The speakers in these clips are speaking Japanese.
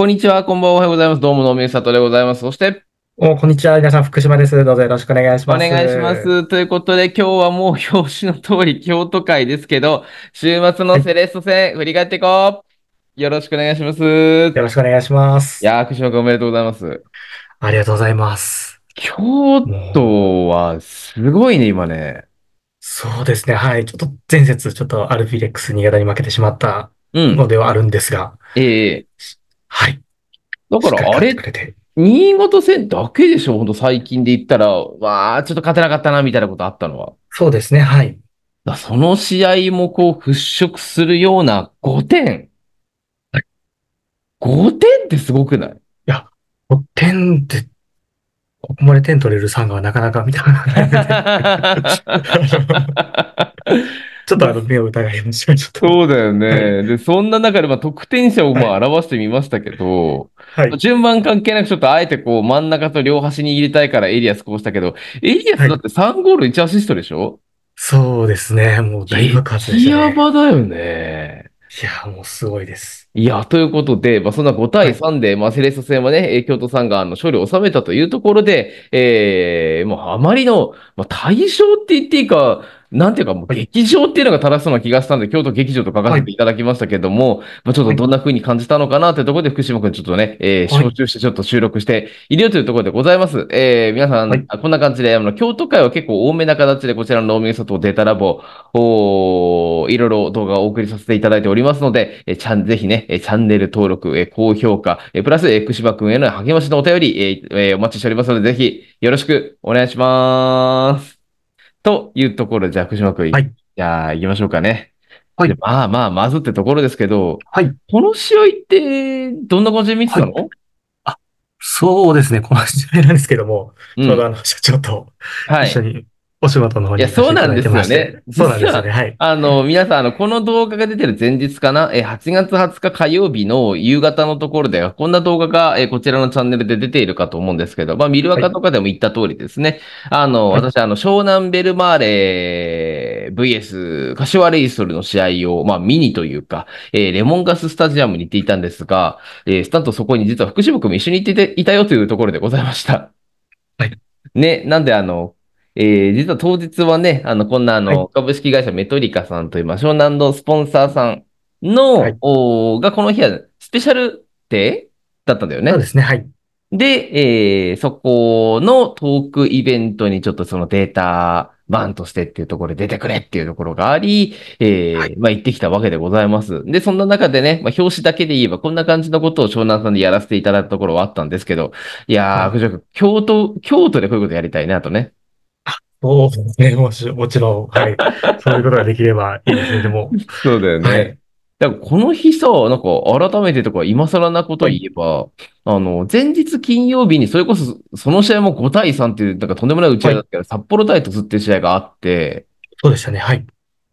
こんにちは、こんばんは、おはようございます。どうも、のみさとでございます。そして、おこんにちは。皆さん、福島です。どうぞよろしくお願いします。お願いします。ということで、今日はもう表紙の通り、京都会ですけど、週末のセレッソ戦、振り返っていこう。よろしくお願いします。よろしくお願いします。いや福島君おめでとうございます。ありがとうございます。京都は、すごいね、今ね。そうですね。はい。ちょっと前節、ちょっとアルフィレックス新潟に負けてしまったのではあるんですが、うん、ええーはい。だから、あれ、新潟戦だけでしょほんと最近で言ったら、わあちょっと勝てなかったな、みたいなことあったのは。そうですね、はい。だその試合もこう払拭するような5点。はい、5点ってすごくないいや、5点ってここまで点取れるサンガはなかなか見たことない ちょっとあの目を疑いました。そうだよね。で、そんな中で、まあ、得点者をまあ表してみましたけど、はい、順番関係なく、ちょっとあえてこう真ん中と両端に入れたいからエリアスこうしたけど、エリアスだって3ゴール1アシストでしょ、はい、そうですね。もうだいぶでしね。やばだよね。いや、もうすごいです。いや、ということで、まあ、そんな5対3で、はい、まあ、セレッソ戦はね、京都さんがあの勝利を収めたというところで、ええー、もうあまりの、まあ、対象って言っていいか、なんていうか、もう劇場っていうのが正しそうな気がしたんで、京都劇場と書かせていただきましたけども、はい、まあ、ちょっとどんな風に感じたのかなというところで、福島くんちょっとね、えー、集中してちょっと収録しているよというところでございます。えー、皆さん、はい、こんな感じで、あの、京都会は結構多めな形で、こちらの農民佐藤データラボ、おいろいろ動画をお送りさせていただいておりますので、えー、ちゃん、ぜひね、えチャンネル登録、え高評価、えプラス、え福島くんへの励ましのお便り、えー、えお待ちしておりますので、ぜひよろしくお願いします。というところで、じゃあ、福島君、はい、じゃあ、行きましょうかね。はい。まあまあ、まずってところですけど、はい。この試合って、どんな感じで見てたの、はい、あ、そうですね。この試合なんですけども、うん、ちょうどあの、社長とはい。一緒にお仕事の方にいや、そうなんですよね。そうなんですよね。はい。あの、皆さん、あの、この動画が出てる前日かな、え、8月20日火曜日の夕方のところでは、こんな動画が、え、こちらのチャンネルで出ているかと思うんですけど、まあ、ミルアカとかでも言った通りですね。はい、あの、私、あの、湘南ベルマーレ VS 柏レイソルの試合を、まあ、ミニというか、えー、レモンガススタジアムに行っていたんですが、えー、スタントそこに実は福島君も一緒に行っていたよというところでございました。はい。ね、なんであの、えー、実は当日はね、あの、こんなあの、はい、株式会社メトリカさんという、まあ、湘南のスポンサーさんの、はい、おがこの日はスペシャルデーだったんだよね。そうですね、はい。で、えー、そこのトークイベントにちょっとそのデータ版としてっていうところで出てくれっていうところがあり、えー、はい、まあ行ってきたわけでございます。で、そんな中でね、まあ表紙だけで言えばこんな感じのことを湘南さんでやらせていただいたところはあったんですけど、いやー、はい、京都、京都でこういうことやりたいなとね。おね、もし、もちろん、はい。そういうことができればいいですね、でも。そうだよね。はい、だからこの日さ、なんか改めてとか今更なこと言えば、はい、あの、前日金曜日にそれこそその試合も5対3っていう、なんかとんでもない打ち合いだったけど、はい、札幌対突っていう試合があって。そうでしたね、はい。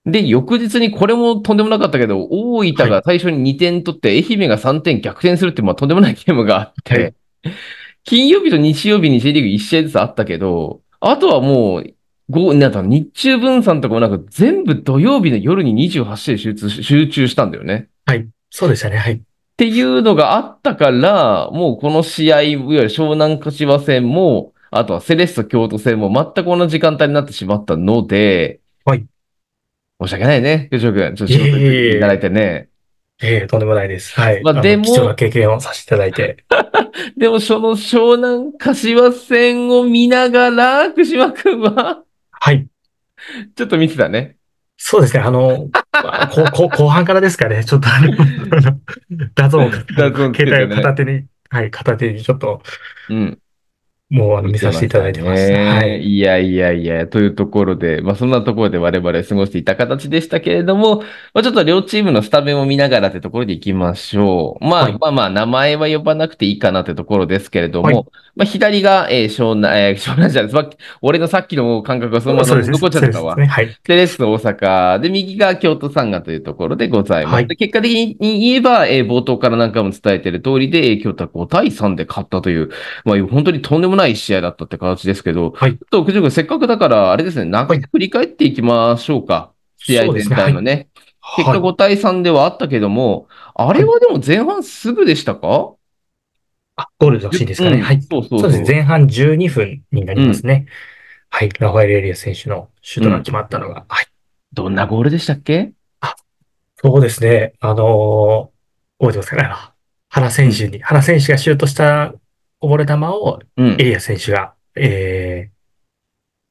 で、翌日にこれもとんでもなかったけど、大分が最初に2点取って、愛媛が3点逆転するって、まあとんでもないゲームがあって、金曜日と日曜日に J リーグ1試合ずつあったけど、あとはもう、ご、なんか日中分散とかもなく全部土曜日の夜に28試合集中集中したんだよね。はい。そうでしたね。はい。っていうのがあったから、もうこの試合、いわゆる湘南柏戦も、あとはセレッソ京都戦も全く同じ時間帯になってしまったので、はい。申し訳ないね、吉尾君。ちょっと仕事いただいてね。えええとんでもないです。はい。まあ、でも。貴重な経験をさせていただいて。でも、その湘南柏戦を見ながら、福島君ははい。ちょっと見てたね。そうですね。あの、ここ後半からですかね。ちょっとあの、ダゾン、ン、携帯を片手に、はい、片手にちょっと、うん。もうあの見させていただいてます。ね、はい。いやいやいや、というところで、まあそんなところで我々過ごしていた形でしたけれども、まあちょっと両チームのスタメンを見ながらってところでいきましょう。まあ、はい、まあまあ名前は呼ばなくていいかなってところですけれども、はい、まあ左が、えー、湘南、えー、湘南じゃないです。俺のさっきの感覚はそのまま残っちゃったわ。ね、はい。で、レス大阪で、右が京都さんがというところでございます。はい、結果的に言えば、えー、冒頭から何回も伝えている通りで、え京都は5対3で勝ったという、まあ本当にとんでもない試合だったって形ですけど、はい、ちょっと、九条君、せっかくだから、あれですね、長く振り返っていきましょうか。はい、試合全体のね。はい、結果5対3ではあったけども、あれはでも前半すぐでしたか、あ、ゴールドシしいですかね。はい。そうそうそうですね。前半12分になりますね。うん、はい。ラファエル・エリア選手のシュートが決まったのが、うん、はい。どんなゴールでしたっけあ、そうですね。あのー、覚えてますかね。原選手に、原選手がシュートしたこぼれ球をエリア選手が、うん、え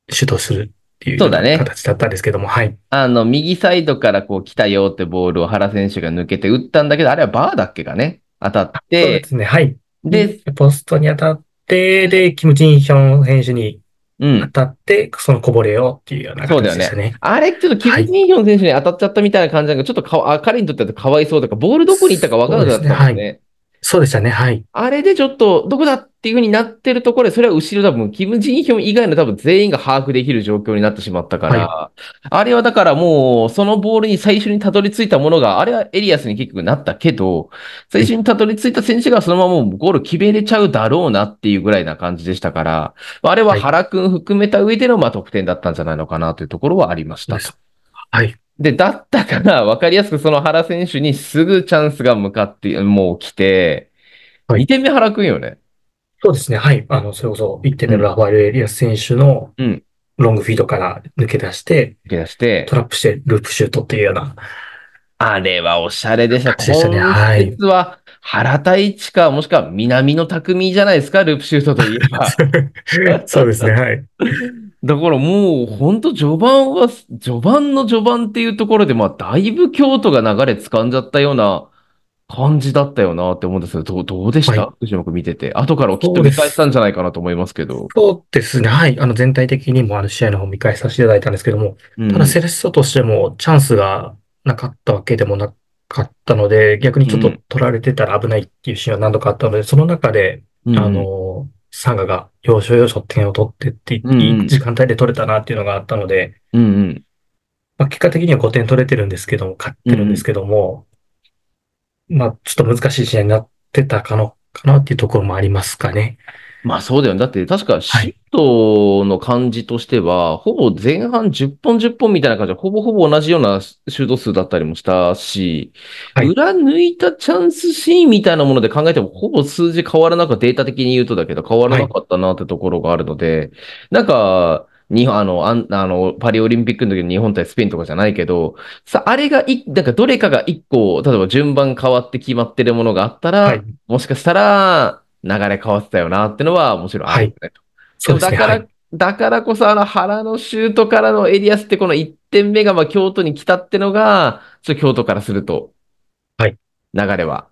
ー、シュートするっていう形だったんですけども、ね、はい。あの、右サイドからこう来たよってボールを原選手が抜けて打ったんだけど、あれはバーだっけかね、当たって。そうですね、はい。で、ポストに当たって、で、キム・ジンヒョン選手に当たって、うん、そのこぼれをっていうような感じでしたね。そうだよね。あれ、ちょっとキム・ジンヒョン選手に当たっちゃったみたいな感じなんか、はい、ちょっとか彼にとってはかわいそうとか、ボールどこに行ったかわからなかったんですね。そうでしたね、はい。あれでちょっと、どこだっていうふうになってるところで、それは後ろ多分、キム・ジンヒョン以外の多分全員が把握できる状況になってしまったから、はい、あれはだからもう、そのボールに最初にたどり着いたものが、あれはエリアスに結局なったけど、最初にたどり着いた選手がそのままもうゴール決めれちゃうだろうなっていうぐらいな感じでしたから、あれは原くん含めた上でのまあ得点だったんじゃないのかなというところはありました。はい、はいで、だったから、わかりやすくその原選手にすぐチャンスが向かって、もう来て、はい、2点目原くんよね。そうですね。はい。あの、それこそ1点目のラファエル・エリアス選手の、うん。ロングフィードから抜け出して、抜け出して、トラップしてループシュートっていうような。あれはおしゃれでした。でしたね。はい。実は、原田一か、もしくは南の匠じゃないですか、ループシュートといえば。そうですね、はい。だからもう本当序盤は、序盤の序盤っていうところで、まあだいぶ京都が流れ掴んじゃったような感じだったよなって思うんですけど、どうでした、はい、藤本見てて。後からきっと見返したんじゃないかなと思いますけど。そうですね。はい。あの全体的にもあの試合の方見返させていただいたんですけども、ただセレッソとしてもチャンスがなかったわけでもなかったので、逆にちょっと取られてたら危ないっていうシーンは何度かあったので、その中で、うん、あの、サンガが要所要所点を取ってって、いい時間帯で取れたなっていうのがあったので、うんうん、まあ、結果的には5点取れてるんですけども、勝ってるんですけども、うん、まあ、ちょっと難しい試合になってたかの、かなっていうところもありますかね。まあそうだよね。だって確かシフトの感じとしては、はい、ほぼ前半10本10本みたいな感じで、ほぼほぼ同じようなシュート数だったりもしたし、はい、裏抜いたチャンスシーンみたいなもので考えても、ほぼ数字変わらなくデータ的に言うとだけど変わらなかったなってところがあるので、はい、なんか、日本、あの、あの、パリオリンピックの時の日本対スペインとかじゃないけど、さ、あれがい、なんかどれかが一個、例えば順番変わって決まってるものがあったら、はい、もしかしたら、流れ変わってたよなってのはもちろんあるね、はい、そうですね。だから、はい、だからこそあの原のシュートからのエリアスってこの1点目がまあ京都に来たってのが、ちょっと京都からすると、はい。流れは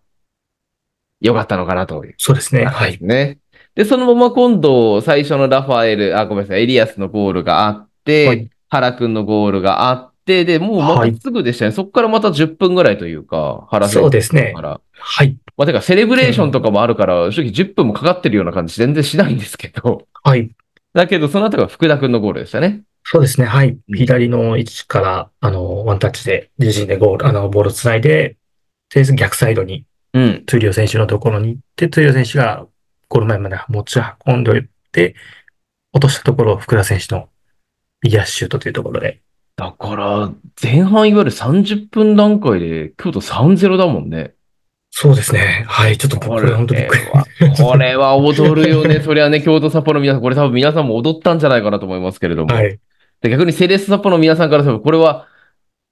良かったのかなという、ね、そうですね。はい。ね。で、そのまま今度、最初のラファエル、あ、ごめんなさい、エリアスのゴールがあって、はい、原くんのゴールがあって、て、で、もうまたすぐでしたね。はい、そこからまた10分ぐらいというか、話そうですね。はい。まあ、てか、セレブレーションとかもあるから、正直10分もかかってるような感じ全然しないんですけど。はい。だけど、その後が福田君のゴールでしたね。そうですね。はい。左の位置から、あの、ワンタッチで、自陣でゴール、あの、ボールを繋いで、とりあえず逆サイドに、うん。トゥリオ選手のところに行って、トゥリオ選手がゴール前まで持ち運んでおいて、落としたところを福田選手の右足シュートというところで、だから、前半いわゆる30分段階で京都3-0だもんね。そうですね。はい。ちょっとこれ本当びっくり。これは踊るよね。そりゃね、京都札幌の皆さん、これ多分皆さんも踊ったんじゃないかなと思いますけれども。はい、で逆にセレッソ札幌の皆さんからすれば、これは、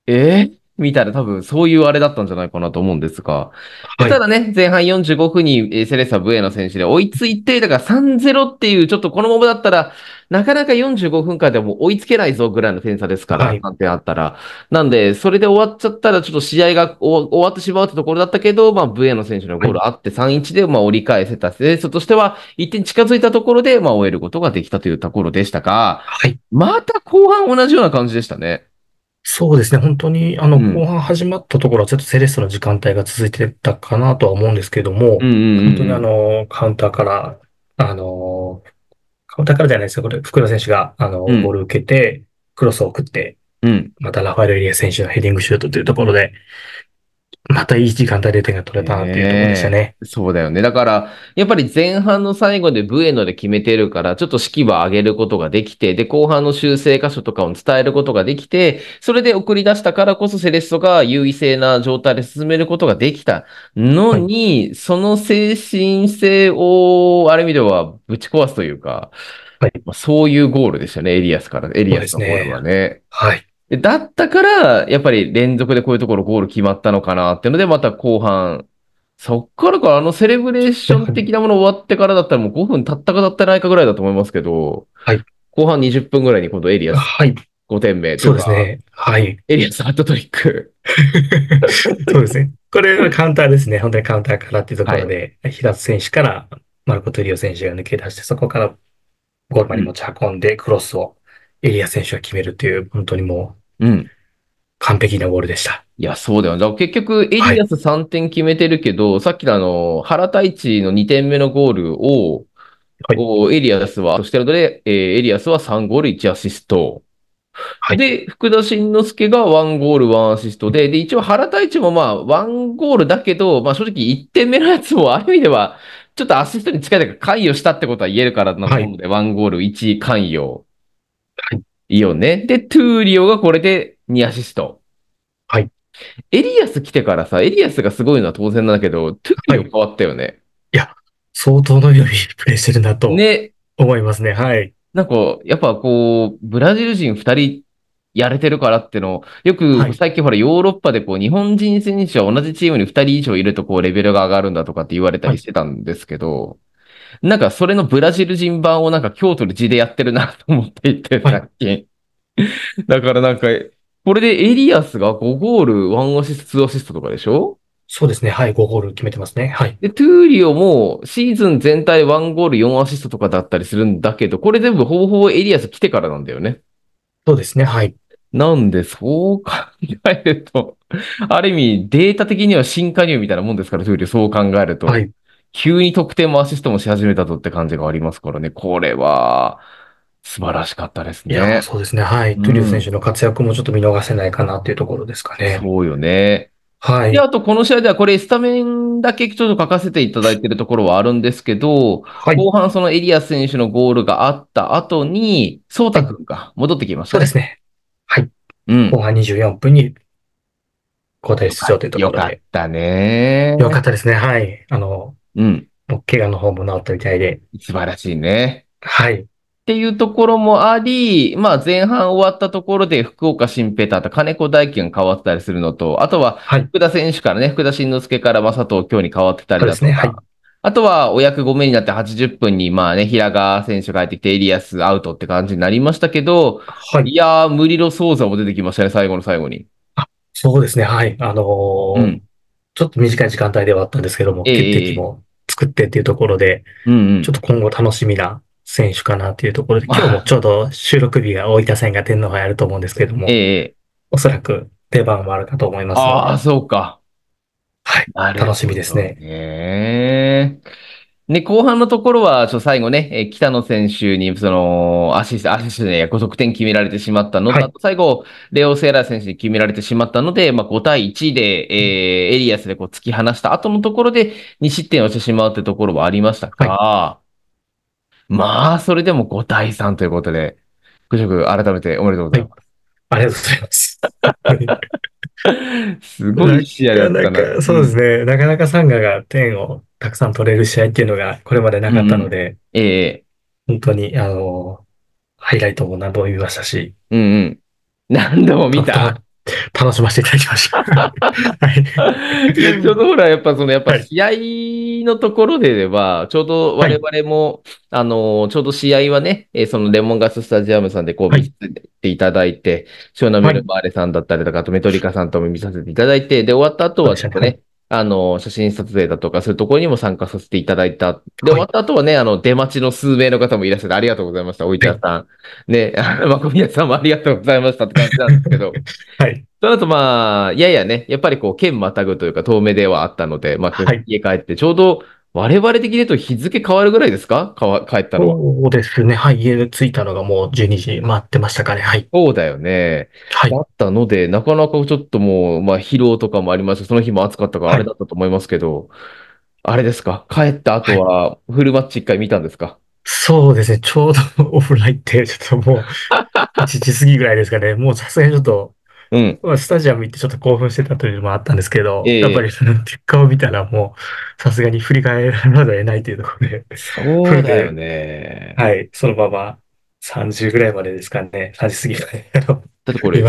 えー、みたいな多分そういうあれだったんじゃないかなと思うんですが、はい、ただね、前半45分にセレッサ・ブエノ選手で追いついて、だから3-0っていう、ちょっとこのままだったら、なかなか45分間でも追いつけないぞぐらいの点差ですから、はい、3あったら。なんで、それで終わっちゃったら、ちょっと試合が終わってしまうってところだったけど、まあ、ブエの選手のゴールあって3-1で、まあ、折り返せた選手としては、1点近づいたところで、まあ、終えることができたというところでしたが、はい、また後半同じような感じでしたね。そうですね。本当に、あの、後半始まったところはちょっとセレストの時間帯が続いてたかなとは思うんですけども、本当にあの、カウンターから、あの、カウンターからじゃないですよ。これ、福田選手が、あの、ボール受けて、クロスを送って、うん、またラファエル・エリア選手のヘディングシュートというところで、またいい時間帯で点が取れたなっていうところでしたね。そうだよね。だから、やっぱり前半の最後でブエノで決めてるから、ちょっと式は上げることができて、で、後半の修正箇所とかを伝えることができて、それで送り出したからこそセレッソが優位性な状態で進めることができたのに、はい、その精神性を、ある意味ではぶち壊すというか、はい、そういうゴールでしたね、エリアスから、エリアスのゴールはね。ねはい。だったから、やっぱり連続でこういうところゴール決まったのかなっていうので、また後半、そっからか、あのセレブレーション的なもの終わってからだったらもう5分経ったか経ってないかぐらいだと思いますけど、はい。後半20分ぐらいに今度エリアス。はい。5点目そうですね。はい。エリアスハットトリック。そうですね。これはカウンターですね。本当にカウンターからっていうところで、はい、平津選手からマルコ・トリオ選手が抜け出して、そこからゴールまで持ち運んで、クロスをエリア選手が決めるという、本当にもううん。完璧なゴールでした。いや、そうだよ。だか結局、エリアス3点決めてるけど、はい、さっきのあの、原太一の2点目のゴールを、はい、エリアスは、そしてるので、えー、エリアスは3ゴール1アシスト。はい、で、福田慎之介が1ゴール1アシストで、で、一応原太一もまあ、1ゴールだけど、まあ正直1点目のやつも、ある意味では、ちょっとアシストに近いだから関与したってことは言えるからなので、はい、1ゴール1関与。はい。いいよね。で、トゥーリオがこれで2アシスト。はい。エリアス来てからさ、エリアスがすごいのは当然なんだけど、トゥーリオ変わったよね。はい、いや、相当のよいプレイしてるなと。ね。思いますね。はい。なんか、やっぱこう、ブラジル人2人やれてるからってのよく最近ほらヨーロッパでこう日本人選手は同じチームに2人以上いるとこうレベルが上がるんだとかって言われたりしてたんですけど、なんかそれのブラジル人版をなんか京都で字でやってるなと思っていて、最近。は だからなんか、これでエリアスが5ゴール、1アシスト、2アシストとかでしょそうですね。はい。5ゴール決めてますね。はい。で、トゥーリオもシーズン全体1ゴール4アシストとかだったりするんだけど、これ全部ほぼほぼエリアス来てからなんだよね。そうですね。はい。なんで、そう考えると、ある意味データ的には新加入みたいなもんですから、トゥーリオ、そう考えると。はい。急に得点もアシストもし始めたとって感じがありますからね、これは、素晴らしかったですね。いや、そうですね。はい。トゥリュオ選手の活躍もちょっと見逃せないかなっていうところですかね。そうよね。はい。で、あとこの試合ではこれスタメンだけちょっと書かせていただいているところはあるんですけど、はい、後半そのエリアス選手のゴールがあった後に、ソータ君が戻ってきました、ねはい、そうですね。はい。うん。後半24分に交代出場というところで。よかったね。よかったですね。はい。あの、うん。怪我の方も治ったみたいで。素晴らしいね。はい。っていうところもあり、まあ前半終わったところで福岡新平太と金子大輝が変わったりするのと、あとは福田選手からね、はい、福田慎之介から正藤京に変わってたりだとか、ねはい、あとはお役5名になって80分にまあね、平川選手が入ってきてエリアスアウトって感じになりましたけど、はい、いやー、無理の創作も出てきましたね、最後の最後に。あ、そうですね、はい。あのーうんちょっと短い時間帯ではあったんですけども、決定機も作ってっていうところで、ちょっと今後楽しみな選手かなっていうところで、今日もちょうど収録日が大分戦が天皇杯あると思うんですけども、おそらく出番もあるかと思いますああ、そうか。はい。楽しみですね。ねで、後半のところは、ちょ最後ね、え北野選手に、その、アシスト、アシストで5得点決められてしまったのと、はい、最後、レオ・セーラー選手に決められてしまったので、まあ、5対1で、えー、エリアスでこう突き放した後のところで2失点をしてしまうってところはありましたか、はい、まあ、それでも5対3ということで、くじょく改めておめでとうございます。はい、ありがとうございます。すごい試合だったな。なかそうですね。なかなかサンガが点をたくさん取れる試合っていうのがこれまでなかったので、うん、え本当に、あの、ハイライトも何度も見ましたし。うんうん。何度も見た楽しませていただきました。はい。ちょうどほら、やっぱその、やっぱ試合のところででは、ちょうど我々も、はい、あの、ちょうど試合はね、えそのレモンガススタジアムさんでこう見せていただいて、はい、ショーナ・ミルバーレさんだったりとか、あとメトリカさんとも見させていただいて、で、終わった後はちょっとね、あの、写真撮影だとか、そういうところにも参加させていただいた。で、終わった後はね、あの、出待ちの数名の方もいらっしゃって、ありがとうございました、おいちゃさん。ね、まこみやさんもありがとうございましたって感じなんですけど。はい。その後、まあ、ややね、やっぱりこう、県またぐというか、遠目ではあったので、まあ、家帰って、ちょうど、我々的に言うと日付変わるぐらいですかか帰ったのは。そうですね。はい。家で着いたのがもう12時回ってましたかね。はい。そうだよね。はい。だったので、なかなかちょっともう、まあ疲労とかもありましその日も暑かったからあれだったと思いますけど、はい、あれですか帰った後はフルマッチ一回見たんですか、はい、そうですね。ちょうどオフライって、ちょっともう、1 時過ぎぐらいですかね。もうさすがにちょっとうん。まあ、スタジアム行ってちょっと興奮してたというのもあったんですけど、やっぱりその結果を見たらもう、さすがに振り返らざるを得ないというところで。そうだよね。はい、そのまま30ぐらいまでですかね。30過ぎまで。だってこれ、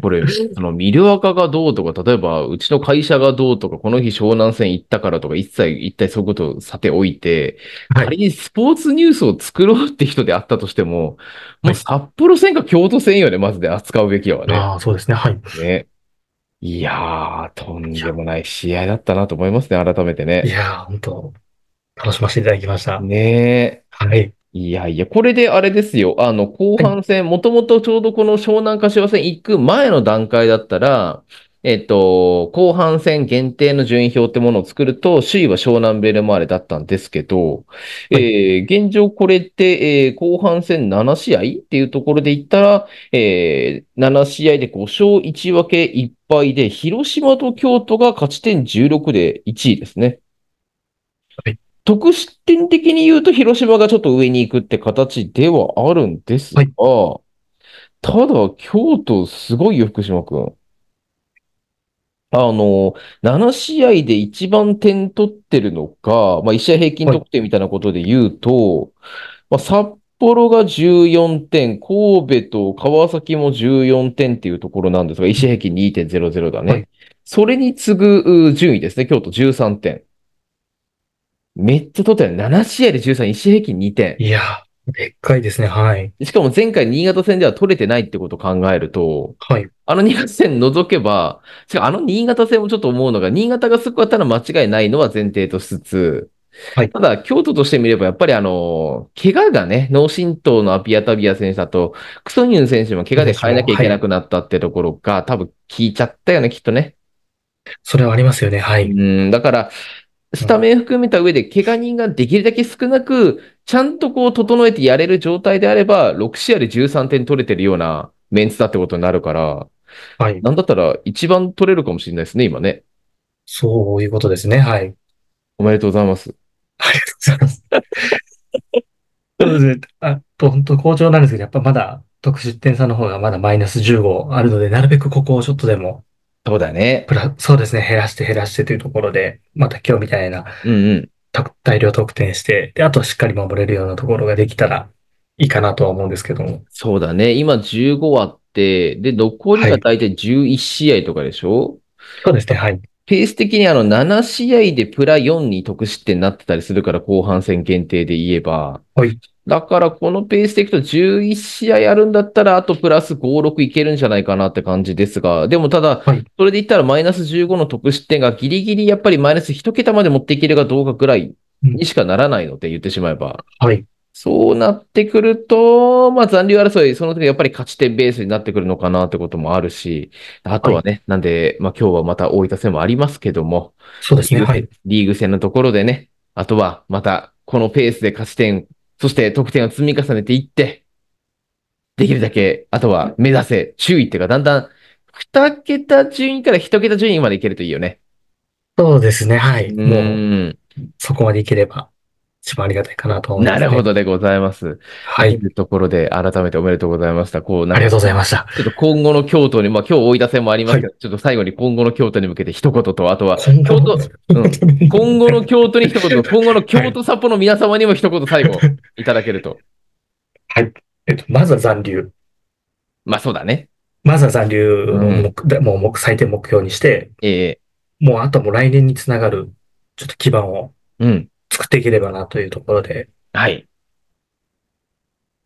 これ、あの、ルアカがどうとか、例えば、うちの会社がどうとか、この日湘南線行ったからとか、一切、一体そういうことをさておいて、はい、仮にスポーツニュースを作ろうって人であったとしても、もう札幌線か京都線よね、まずで扱うべきやわね。ああ、そうですね、はい。ね。いやー、とんでもない試合だったなと思いますね、改めてね。いやー、本当楽しませていただきました。ねえ。はい。いやいや、これであれですよ。あの、後半戦、もともとちょうどこの湘南柏戦行く前の段階だったら、えっと、後半戦限定の順位表ってものを作ると、首位は湘南ベルマーレだったんですけど、はい、えー、現状これって、えー、後半戦7試合っていうところで言ったら、えー、7試合で5勝1分け1敗で、広島と京都が勝ち点16で1位ですね。はい。得失点的に言うと広島がちょっと上に行くって形ではあるんですが、はい、ただ、京都すごいよ、福島くん。あの、7試合で一番点取ってるのか、まあ、1試合平均得点みたいなことで言うと、はい、まあ、札幌が14点、神戸と川崎も14点っていうところなんですが、1試合平均2.00だね。はい、それに次ぐ順位ですね、京都13点。めっちゃ取ったよね。7試合で13、1試合平均2点。いや、でっかいですね、はい。しかも前回新潟戦では取れてないってことを考えると、はい。あの新潟戦除けば、しかもあの新潟戦もちょっと思うのが、新潟がすごかったら間違いないのは前提としつつ、はい、ただ、京都としてみれば、やっぱりあの、怪我がね、脳震盪のアピアタビア選手だと、クソニュン選手も怪我で変えなきゃいけなくなったってところが、はい、多分聞いちゃったよね、きっとね。それはありますよね、はい。うん、だから、スタメン含めた上で、怪我人ができるだけ少なく、ちゃんとこう整えてやれる状態であれば、6試合で13点取れてるようなメンツだってことになるから、はい。なんだったら一番取れるかもしれないですね、今ね。そういうことですね、はい。おめでとうございます。ありがとうございます。そうですね。あ本当好調なんですけど、やっぱまだ得失点差の方がまだマイナス15あるので、なるべくここをちょっとでもそうだね。プラそうですね、減らして減らしてというところで、また今日みたいな、うんうん、大量得点して、で、あとしっかり守れるようなところができたらいいかなとは思うんですけども。そうだね。今15あって、で、残りが大体11試合とかでしょ、はい、そうですね、はい。ペース的にあの7試合でプラ4に得失点になってたりするから、後半戦限定で言えば、はい、だからこのペースでいくと11試合あるんだったら、あとプラス5、6いけるんじゃないかなって感じですが、でもただ、それで言ったらマイナス15の得失点がギリギリやっぱりマイナス1桁まで持っていけるかどうかぐらいにしかならないので、言ってしまえば。はい。そうなってくると、まあ残留争い、その時やっぱり勝ち点ベースになってくるのかなってこともあるし、あとはね、はい、なんで、まあ今日はまた大分戦もありますけども、そうですね、はい。リーグ戦のところでね、あとはまたこのペースで勝ち点そして得点を積み重ねていって、できるだけ、あとは目指せ、注意っていうか、だんだん、二桁順位から一桁順位までいけるといいよね。そうですね、はい。もう、そこまでいければ。一番ありがたいかなと思います、ね、なるほどでございます。はい。というところで、改めておめでとうございました。こうありがとうございました。ちょっと今後の京都に、まあ今日大分戦もありますけど、はい、ちょっと最後に今後の京都に向けて一言と、あとは、京都、うん、今後の京都に一言、今後の京都札幌の皆様にも一言最後いただけると。はい。えっと、まずは残留。まあそうだね。まずは残留の、うん、もう最低目標にして、ええー、もうあとも来年につながる、ちょっと基盤を、うん。作っていければなというところで。はい。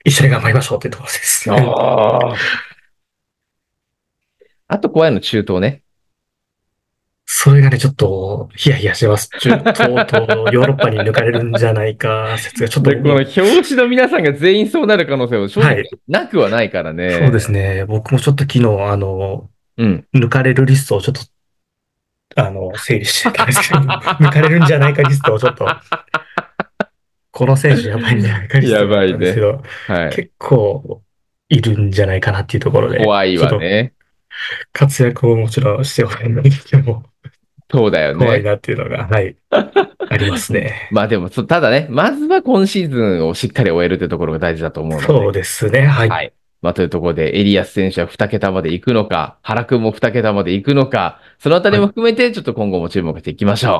一緒に頑張りましょうというところですあ あと怖いの中東ね。それがね、ちょっと、ヒヤヒヤしてます。中東とヨーロッパに抜かれるんじゃないか説がちょっと。この表紙の皆さんが全員そうなる可能性も正直なくはないからね、はい。そうですね。僕もちょっと昨日、あの、うん、抜かれるリストをちょっとあの、整理してたんですけど、抜かれるんじゃないかリストをちょっと、この選手やばいんじゃないかリストやばいね。はい、結構いるんじゃないかなっていうところで。怖いわね。活躍をもちろんしておらいないけどそうだよね。怖いなっていうのが、はい。ありますね。まあでも、ただね、まずは今シーズンをしっかり終えるってところが大事だと思うので。そうですね。はい。はいまあ、というところで、エリアス選手は2桁まで行くのか、原くんも2桁まで行くのか、そのあたりも含めて、ちょっと今後も注目していきましょう。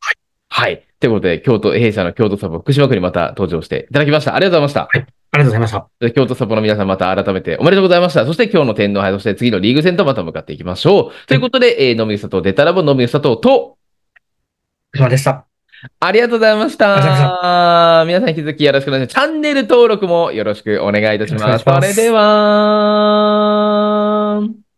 はい。はい。ということで、京都、弊社の京都サポ、福島区にまた登場していただきました。ありがとうございました。はい。ありがとうございました。京都サポの皆さん、また改めておめでとうございました。そして今日の天皇杯、そして次のリーグ戦とまた向かっていきましょう。ということで、えー、のみうさと、デタラボ、のみうさとと、福島でした。ありがとうございました。皆さん引き続きよろしくお願いします。チャンネル登録もよろしくお願いいたします。ますそれでは。